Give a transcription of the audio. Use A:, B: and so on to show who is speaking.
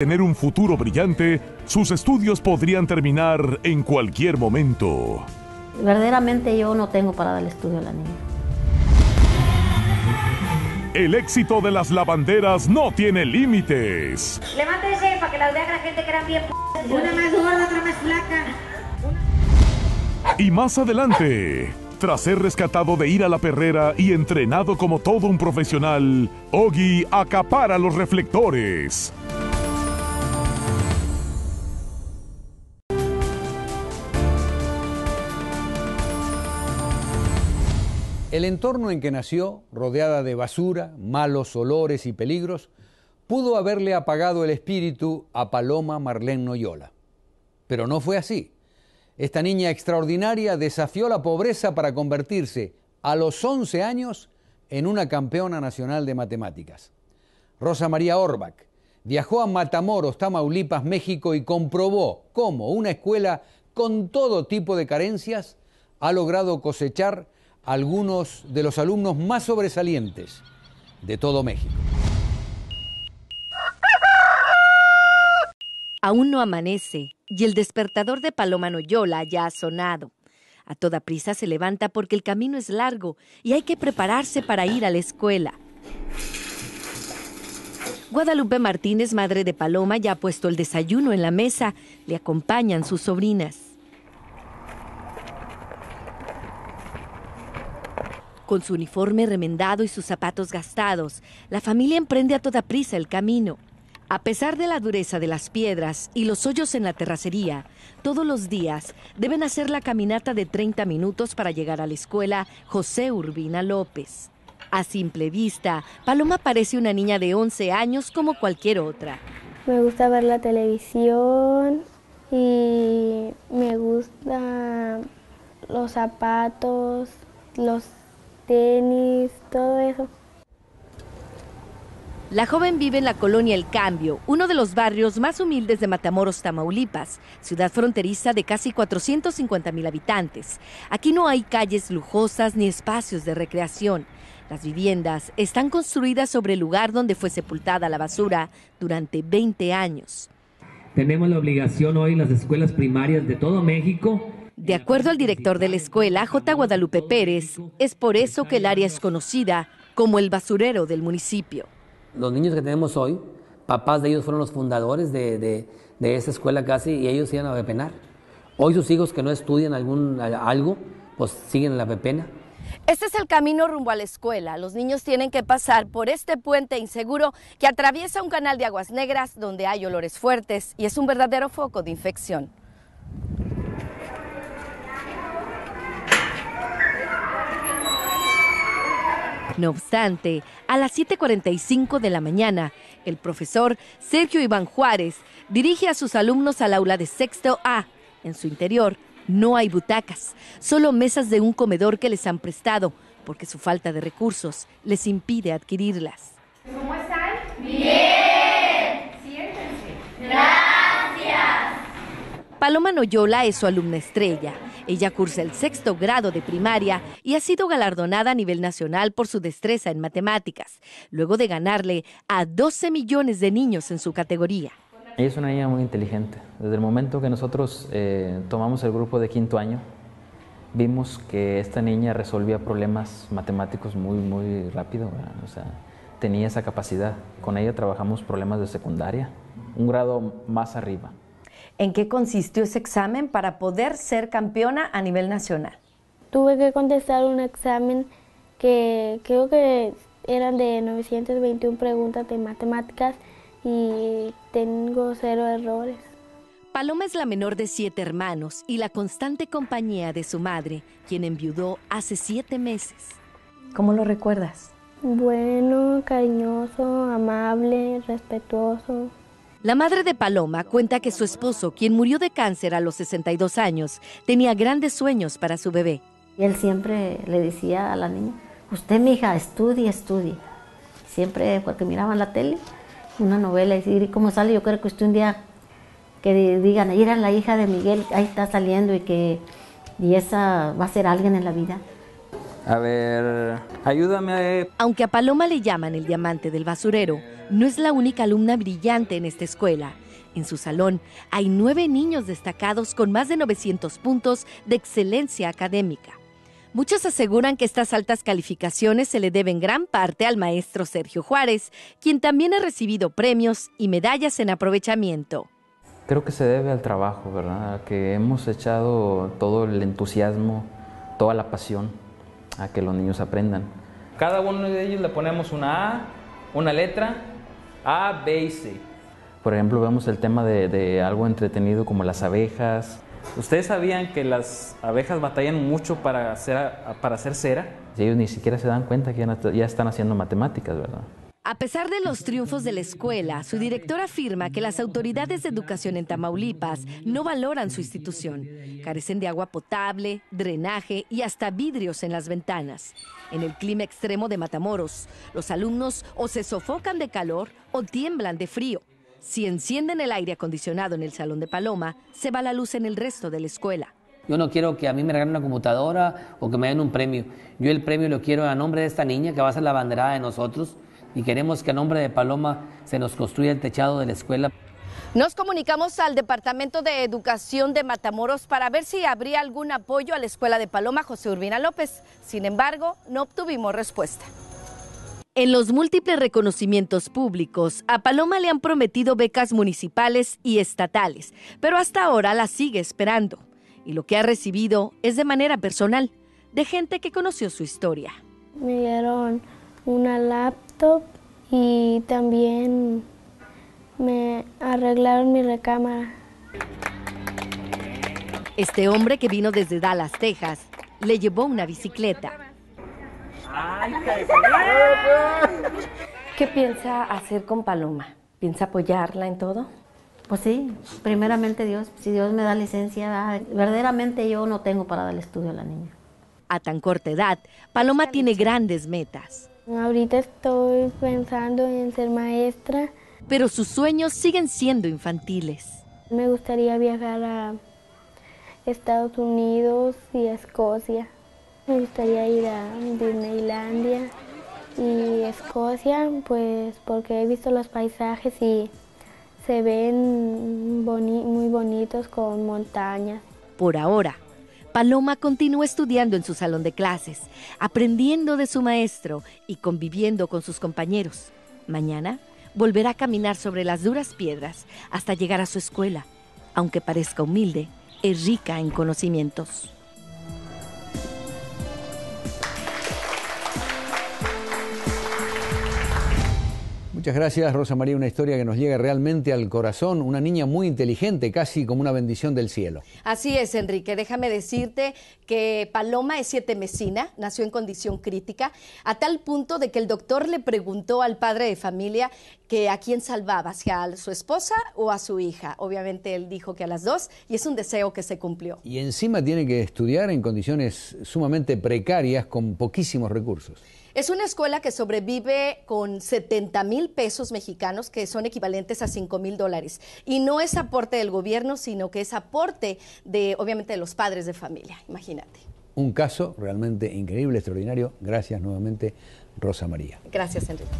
A: tener un futuro brillante, sus estudios podrían terminar en cualquier momento.
B: Verdaderamente yo no tengo para dar estudio a la niña.
A: El éxito de las lavanderas no tiene límites.
C: para
B: que la gente que bien p
C: Una más gorda,
D: otra más flaca.
A: Y más adelante, tras ser rescatado de ir a la perrera y entrenado como todo un profesional, Ogi acapara los reflectores.
D: El entorno en que nació, rodeada de basura, malos olores y peligros, pudo haberle apagado el espíritu a Paloma Marlene Noyola. Pero no fue así. Esta niña extraordinaria desafió la pobreza para convertirse, a los 11 años, en una campeona nacional de matemáticas. Rosa María Orbach viajó a Matamoros, Tamaulipas, México y comprobó cómo una escuela con todo tipo de carencias ha logrado cosechar algunos de los alumnos más sobresalientes de todo México.
B: Aún no amanece y el despertador de Paloma Noyola ya ha sonado. A toda prisa se levanta porque el camino es largo y hay que prepararse para ir a la escuela. Guadalupe Martínez, madre de Paloma, ya ha puesto el desayuno en la mesa. Le acompañan sus sobrinas. Con su uniforme remendado y sus zapatos gastados, la familia emprende a toda prisa el camino. A pesar de la dureza de las piedras y los hoyos en la terracería, todos los días deben hacer la caminata de 30 minutos para llegar a la escuela José Urbina López. A simple vista, Paloma parece una niña de 11 años como cualquier otra. Me
C: gusta ver la televisión y me gustan los zapatos, los tenis, todo eso.
B: La joven vive en la colonia El Cambio, uno de los barrios más humildes de Matamoros, Tamaulipas, ciudad fronteriza de casi 450 mil habitantes. Aquí no hay calles lujosas ni espacios de recreación. Las viviendas están construidas sobre el lugar donde fue sepultada la basura durante 20 años.
A: Tenemos la obligación hoy las escuelas primarias de todo México
B: de acuerdo al director de la escuela, J. Guadalupe Pérez, es por eso que el área es conocida como el basurero del municipio.
A: Los niños que tenemos hoy, papás de ellos fueron los fundadores de, de, de escuela casi y ellos iban a pepenar. Hoy sus hijos que no estudian algún, algo, pues siguen en la pepena.
B: Este es el camino rumbo a la escuela. Los niños tienen que pasar por este puente inseguro que atraviesa un canal de aguas negras donde hay olores fuertes y es un verdadero foco de infección. No obstante, a las 7.45 de la mañana, el profesor Sergio Iván Juárez dirige a sus alumnos al aula de sexto A. En su interior no hay butacas, solo mesas de un comedor que les han prestado, porque su falta de recursos les impide adquirirlas.
C: ¿Cómo están? Bien. Siéntense. Gracias.
B: Paloma Noyola es su alumna estrella. Ella cursa el sexto grado de primaria y ha sido galardonada a nivel nacional por su destreza en matemáticas, luego de ganarle a 12 millones de niños en su categoría.
A: Ella es una niña muy inteligente. Desde el momento que nosotros eh, tomamos el grupo de quinto año, vimos que esta niña resolvía problemas matemáticos muy, muy rápido. O sea, tenía esa capacidad. Con ella trabajamos problemas de secundaria, un grado más arriba
B: en qué consistió ese examen para poder ser campeona a nivel nacional.
C: Tuve que contestar un examen que creo que eran de 921 preguntas de matemáticas y tengo cero errores.
B: Paloma es la menor de siete hermanos y la constante compañía de su madre, quien enviudó hace siete meses. ¿Cómo lo recuerdas?
C: Bueno, cariñoso, amable, respetuoso.
B: La madre de Paloma cuenta que su esposo, quien murió de cáncer a los 62 años, tenía grandes sueños para su bebé. él siempre le decía a la niña, usted mi hija, estudie, estudie. Siempre, cuando miraban la tele, una novela, y decir, ¿cómo sale? Yo creo que usted un día que digan, ahí era la hija de Miguel, ahí está saliendo y que y esa va a ser alguien en la vida.
A: A ver, ayúdame. E- Aunque
B: a Paloma le llaman el diamante del basurero, no es la única alumna brillante en esta escuela. En su salón hay nueve niños destacados con más de 900 puntos de excelencia académica. Muchos aseguran que estas altas calificaciones se le deben gran parte al maestro Sergio Juárez, quien también ha recibido premios y medallas en aprovechamiento.
A: Creo que se debe al trabajo, ¿verdad? Que hemos echado todo el entusiasmo, toda la pasión a que los niños aprendan. Cada uno de ellos le ponemos una A, una letra, A, B y C. Por ejemplo, vemos el tema de, de algo entretenido como las abejas. ¿Ustedes sabían que las abejas batallan mucho para hacer, para hacer cera? Ellos ni siquiera se dan cuenta que ya están haciendo matemáticas, ¿verdad?
B: A pesar de los triunfos de la escuela, su director afirma que las autoridades de educación en Tamaulipas no valoran su institución. Carecen de agua potable, drenaje y hasta vidrios en las ventanas. En el clima extremo de Matamoros, los alumnos o se sofocan de calor o tiemblan de frío. Si encienden el aire acondicionado en el salón de Paloma, se va la luz en el resto de la escuela.
A: Yo no quiero que a mí me regalen una computadora o que me den un premio. Yo el premio lo quiero a nombre de esta niña que va a ser la bandera de nosotros y queremos que a nombre de Paloma se nos construya el techado de la escuela.
B: Nos comunicamos al Departamento de Educación de Matamoros para ver si habría algún apoyo a la escuela de Paloma José Urbina López. Sin embargo, no obtuvimos respuesta. En los múltiples reconocimientos públicos, a Paloma le han prometido becas municipales y estatales, pero hasta ahora la sigue esperando. Y lo que ha recibido es de manera personal, de gente que conoció su historia.
C: Me dieron una lap y también me arreglaron
B: mi recámara. Este hombre que vino desde Dallas, Texas, le llevó una bicicleta. ¿Qué piensa hacer con Paloma? ¿Piensa apoyarla en todo? Pues sí, primeramente Dios, si Dios me da licencia, verdaderamente yo no tengo para dar estudio a la niña. A tan corta edad, Paloma tiene grandes metas. Ahorita
C: estoy pensando en ser maestra.
B: Pero sus sueños siguen siendo infantiles.
C: Me gustaría viajar a Estados Unidos y a Escocia. Me gustaría ir a Disneylandia y Escocia, pues porque he visto los paisajes y se ven muy bonitos con montañas.
B: Por ahora, Paloma continuó estudiando en su salón de clases, aprendiendo de su maestro y conviviendo con sus compañeros. Mañana volverá a caminar sobre las duras piedras hasta llegar a su escuela. Aunque parezca humilde, es rica en conocimientos.
D: Muchas gracias, Rosa María. Una historia que nos llega realmente al corazón. Una niña muy inteligente, casi como una bendición del cielo.
B: Así es, Enrique. Déjame decirte que Paloma es siete mesina, nació en condición crítica, a tal punto de que el doctor le preguntó al padre de familia que a quién salvaba, si a su esposa o a su hija. Obviamente él dijo que a las dos y es un deseo que se cumplió.
D: Y encima tiene que estudiar en condiciones sumamente precarias con poquísimos recursos.
B: Es una escuela que sobrevive con 70 mil pesos mexicanos, que son equivalentes a 5 mil dólares. Y no es aporte del gobierno, sino que es aporte de, obviamente, de los padres de familia. Imagínate.
D: Un caso realmente increíble, extraordinario. Gracias nuevamente, Rosa María.
B: Gracias, Enrique.